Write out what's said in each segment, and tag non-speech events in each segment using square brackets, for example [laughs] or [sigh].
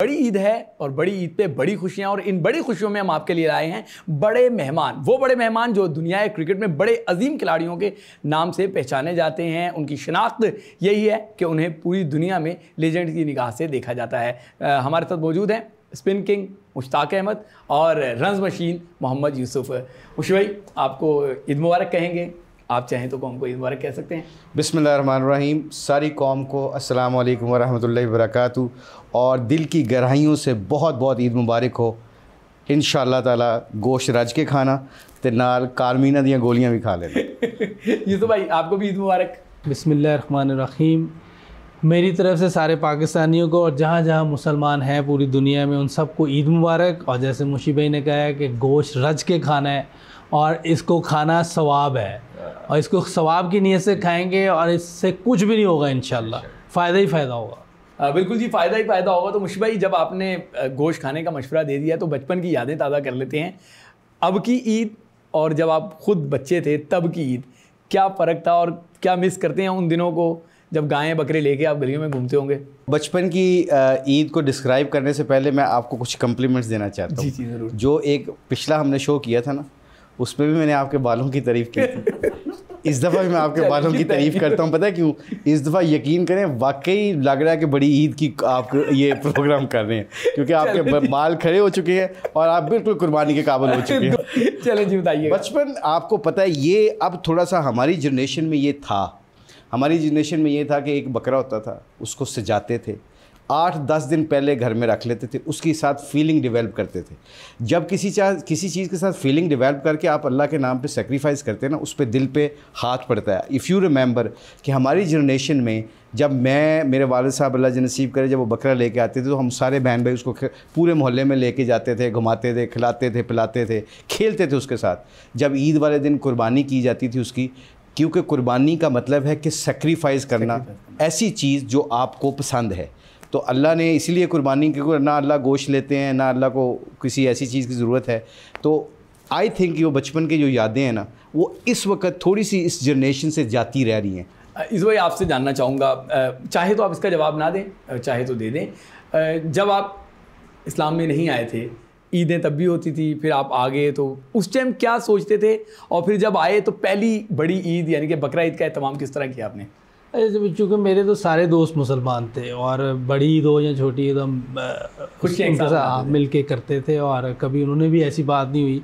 बड़ी ईद है और बड़ी ईद पे बड़ी खुशियां और इन बड़ी खुशियों में हम आपके लिए आए हैं बड़े मेहमान वो बड़े मेहमान जो दुनिया क्रिकेट में बड़े अजीम खिलाड़ियों के नाम से पहचाने जाते हैं उनकी शनाख्त यही है कि उन्हें पूरी दुनिया में लेजेंड की निगाह से देखा जाता है आ, हमारे साथ मौजूद हैं स्पिन किंग मुश्ताक अहमद और रंज मशीन मोहम्मद यूसुफ उश भाई आपको ईद मुबारक कहेंगे आप चाहें तो कौम को ईद मुबारक कह सकते हैं बिसमीम सारी कौम को अस्सलाम वरहल वरहमतुल्लाहि और दिल की गहराइयों से बहुत बहुत ईद मुबारक हो इन तला गोश्त रज के खाना तो नाल कारमीना दियाँ गोलियाँ भी खा [laughs] ये तो भाई आपको भी ईद मुबारक बसमीम मेरी तरफ से सारे पाकिस्तानियों को और जहाँ जहाँ मुसलमान हैं पूरी दुनिया में उन सबको ईद मुबारक और जैसे मुशी भाई ने कहा है कि गोश्त रज के खाना है और इसको खाना सवाब है और इसको सवाब की नीयत से खाएंगे और इससे कुछ भी नहीं होगा इन फ़ायदा ही फ़ायदा होगा बिल्कुल जी फ़ायदा ही फ़ायदा होगा तो मुशी भाई जब आपने गोश्त खाने का मशवरा दे दिया तो बचपन की यादें ताज़ा कर लेते हैं अब की ईद और जब आप ख़ुद बच्चे थे तब की ईद क्या फ़र्क था और क्या मिस करते हैं उन दिनों को जब गायें बकरे लेके आप गलियों में घूमते होंगे बचपन की ईद को डिस्क्राइब करने से पहले मैं आपको कुछ कम्प्लीमेंट्स देना चाहता हूँ जी जी ज़रूर जो एक पिछला हमने शो किया था ना उसमें भी मैंने आपके बालों की तारीफ की थी [laughs] इस दफ़ा भी मैं आपके बालों की तारीफ करता हूँ पता है क्यों इस दफ़ा यकीन करें वाकई लग रहा है कि बड़ी ईद की आप ये प्रोग्राम कर रहे हैं क्योंकि आपके बाल खड़े हो चुके हैं और आप बिल्कुल कुर्बानी के काबिल हो चुके हैं [laughs] चलें जी बताइए बचपन आपको पता है ये अब थोड़ा सा हमारी जनरेशन में ये था हमारी जनरेशन में ये था कि एक बकरा होता था उसको सजाते थे आठ दस दिन पहले घर में रख लेते थे उसके साथ फीलिंग डेवलप करते थे जब किसी चाह किसी चीज़ के साथ फीलिंग डेवलप करके आप अल्लाह के नाम पे सेक्रीफाइस करते हैं ना उस पर दिल पे हाथ पड़ता है इफ़ यू रिमेंबर कि हमारी जनरेशन में जब मैं मेरे वाल साहब अल्लाह नसीब करे जब वो बकरा लेके आते थे तो हम सारे बहन भाई उसको पूरे मोहल्ले में लेके जाते थे घुमाते थे खिलाते थे पिलाते थे खेलते थे उसके साथ जब ईद वाले दिन कुर्बानी की जाती थी उसकी क्योंकि कुर्बानी का मतलब है कि सेक्रीफाइस करना ऐसी चीज़ जो आपको पसंद है तो अल्लाह ने इसलिए कुर्बानी क्योंकि ना अल्लाह गोश्त लेते हैं ना अल्लाह को किसी ऐसी चीज़ की ज़रूरत है तो आई थिंक वो बचपन की जो यादें हैं ना वो इस वक्त थोड़ी सी इस जनरेशन से जाती रह रही हैं इस वही आपसे जानना चाहूँगा चाहे तो आप इसका जवाब ना दें चाहे तो दे दें जब आप इस्लाम में नहीं आए थे ईदें तब भी होती थी फिर आप आ गए तो उस टाइम क्या सोचते थे और फिर जब आए तो पहली बड़ी ईद यानी कि बकरा ईद का एहतमाम किस तरह किया आपने तो चूँकि मेरे तो सारे दोस्त मुसलमान थे और बड़ी ईद हो या छोटी ईद हम खुशी मिल के करते थे और कभी उन्होंने भी ऐसी बात नहीं हुई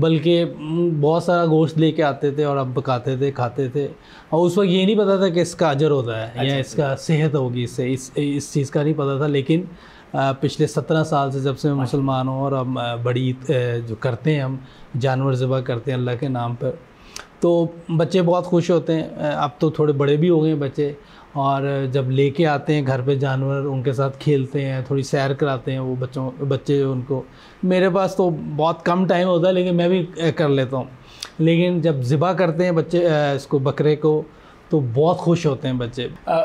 बल्कि बहुत सारा गोश्त लेके आते थे और अब पकाते थे खाते थे और उस वक्त ये नहीं पता था कि इसका अजर होता है अच्छा, या इसका अच्छा। सेहत होगी इससे इस इस चीज़ का नहीं पता था लेकिन पिछले सत्रह साल से जब से मैं मुसलमान हूँ और हम बड़ी जो करते हैं हम जानवर ज़बह करते हैं अल्लाह के नाम पर तो बच्चे बहुत खुश होते हैं अब तो थोड़े बड़े भी हो गए बच्चे और जब लेके आते हैं घर पे जानवर उनके साथ खेलते हैं थोड़ी सैर कराते हैं वो बच्चों बच्चे उनको मेरे पास तो बहुत कम टाइम होता है लेकिन मैं भी कर लेता हूँ लेकिन जब ज़िबा करते हैं बच्चे इसको बकरे को तो बहुत खुश होते हैं बच्चे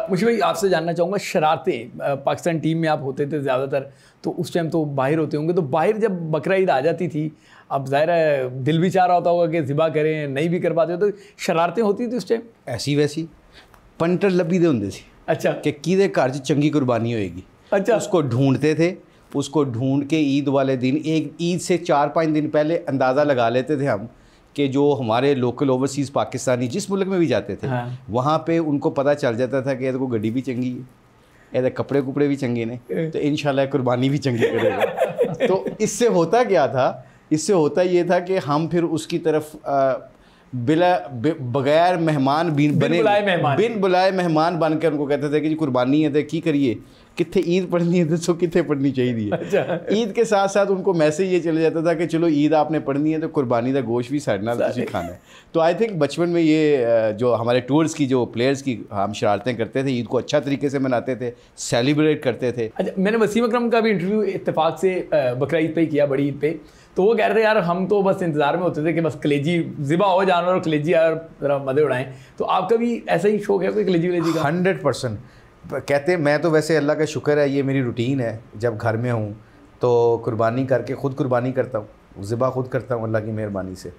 मुझे भाई आपसे जानना चाहूँगा शरारतें पाकिस्तान टीम में आप होते थे ज़्यादातर तो उस टाइम तो बाहर होते होंगे तो बाहर जब बकरा ईद आ जाती थी अब ज़ाहिर है दिल भी चाह रहा होता होगा कि ज़िबा करें नहीं भी कर पाते तो शरारतें होती थी उस टाइम ऐसी वैसी पंटर लब्भी दे होंगे सी अच्छा कि किदे घर च चंगी कुर्बानी होएगी अच्छा उसको ढूंढते थे उसको ढूंढ के ईद वाले दिन एक ईद से चार पाँच दिन पहले अंदाज़ा लगा लेते थे हम कि जो हमारे लोकल ओवरसीज़ पाकिस्तानी जिस मुल्क में भी जाते थे हाँ। वहाँ पे उनको पता चल जाता था कि यार को गड्डी भी चंगी है यार कपड़े कुपड़े भी चंगे ने तो इन कुर्बानी भी चंगी करेगा तो इससे होता क्या था इससे होता ये था कि हम फिर उसकी तरफ आ, बिला बगैर मेहमान बिन बने बिन बुलाए मेहमान बनकर उनको कहते थे कि जी कुर्बानी है तो की करिए कितने ईद पढ़नी है दसो तो कितने पढ़नी चाहिए अच्छा। ईद के साथ साथ उनको मैसेज ये चला जाता था कि चलो ईद आपने पढ़नी है तो कुर्बानी का गोश्त भी साढ़ना खाना है तो आई थिंक बचपन में ये जो हमारे टूर्स की जो प्लेयर्स की हम शरारतें करते थे ईद को अच्छा तरीके से मनाते थे सेलिब्रेट करते थे अच्छा मैंने वसीम अक्रम का भी इंटरव्यू इतफाक़ से बकरा ईद पर ही किया बड़ी ईद पर तो वो कह रहे थे यार हम तो बस इंतज़ार में होते थे कि बस कलेजी ज़िबा हो जानवर और कलेजी यार ज़रा मज़े उड़ाएं तो आपका भी ऐसा ही शौक है कोई कलेजी वलेजी का हंड्रेड परसेंट कहते हैं मैं तो वैसे अल्लाह का शुक्र है ये मेरी रूटीन है जब घर में हूँ तो कुर्बानी करके ख़ुद कुर्बानी करता हूँ ज़िबा ख़ुद करता हूँ अल्लाह की मेहरबानी से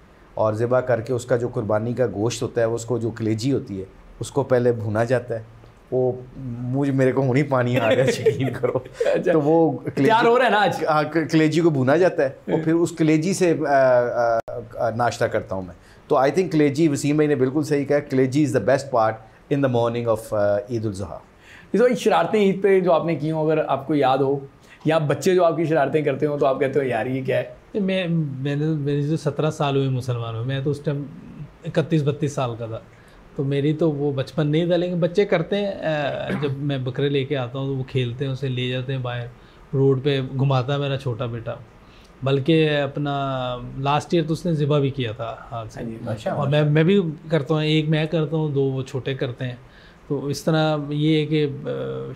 और ज़िबा करके उसका जो कुर्बानी का गोश्त होता है उसको जो कलेजी होती है उसको पहले भुना जाता है वो मुझे मेरे को हूँ पानी आ गया यकीन करो [laughs] अच्छा। तो वो तैयार हो रहा है ना आज हाँ कलेजी को भुना जाता है और फिर उस कलेजी से नाश्ता करता हूँ मैं तो आई थिंक कलेजी वसीम भाई ने बिल्कुल सही कहा kaleji is the best part in the morning of Eid ul जैसे भाई शरारतें ईद पे जो आपने की हो अगर आपको याद हो या बच्चे जो आपकी शरारतें करते हो तो आप कहते हो यार ये क्या है मैं मैंने मेरे जो सत्रह साल हुए मुसलमान हुए मैं तो उस टाइम इकतीस बत्तीस साल का था तो मेरी तो वो बचपन नहीं था लेकिन बच्चे करते हैं जब मैं बकरे लेके आता हूँ तो वो खेलते हैं उसे ले जाते हैं बाहर रोड पे घुमाता है मेरा छोटा बेटा बल्कि अपना लास्ट ईयर तो उसने ज़िबा भी किया था हाथ से हाँ और मैं मैं भी करता हूँ एक मैं करता हूँ दो वो छोटे करते हैं तो इस तरह ये कि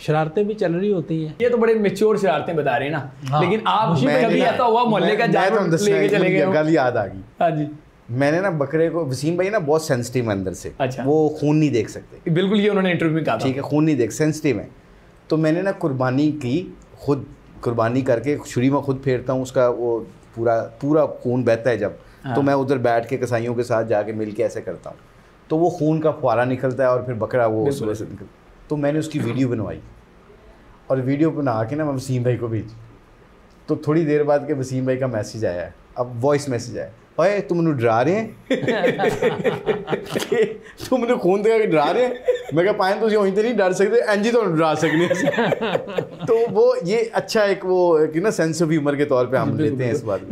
शरारतें भी चल रही होती हैं ये तो बड़े मेच्योर शरारतें बता रहे हैं ना हाँ, लेकिन आप कभी ऐसा हुआ मोहल्ले का जाए तो गल याद आ गई हाँ जी मैंने ना बकरे को वसीम भाई ना बहुत सेंसिटिव है अंदर से अच्छा वो खून नहीं देख सकते बिल्कुल ये उन्होंने इंटरव्यू में कहा ठीक है खून नहीं देख सेंसिटिव है तो मैंने ना कुर्बानी की खुद कुर्बानी करके छुरी में खुद फेरता हूँ उसका वो पूरा पूरा खून बहता है जब हाँ। तो मैं उधर बैठ के कसाईयों के साथ जाके मिल के ऐसे करता हूँ तो वो खून का फुहारा निकलता है और फिर बकरा वो सुबह से निकल तो मैंने उसकी वीडियो बनवाई और वीडियो बना के ना मैं वसीम भाई को भेजी तो थोड़ी देर बाद के वसीम भाई का मैसेज आया अब वॉइस मैसेज आया भाई तुम मैं डरा रहे हैं [laughs] तुम मैंने खून दे डरा रहे हैं मैं क्या पाए वहीं तो नहीं डर सकते एन जी तो डरा सकने [laughs] तो वो ये अच्छा एक वो कि ना सेंस ऑफ ह्यूमर के तौर पे हम लेते हैं इस बात